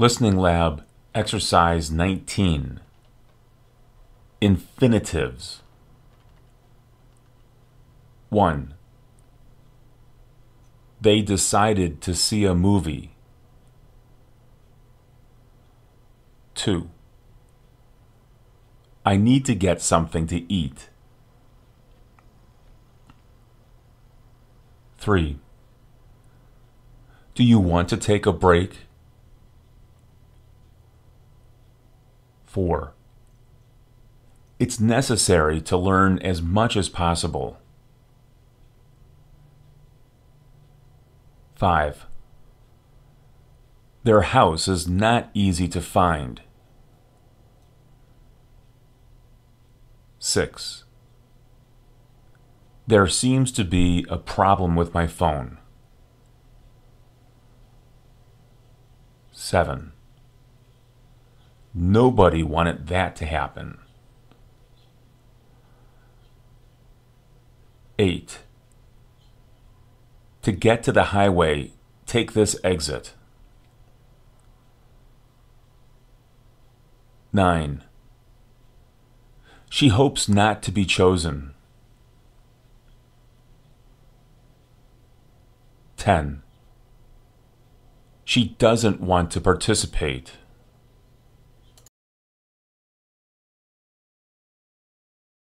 Listening Lab, Exercise 19 Infinitives 1. They decided to see a movie. 2. I need to get something to eat. 3. Do you want to take a break? 4. It's necessary to learn as much as possible. 5. Their house is not easy to find. 6. There seems to be a problem with my phone. 7. Nobody wanted that to happen. 8. To get to the highway, take this exit. 9. She hopes not to be chosen. 10. She doesn't want to participate.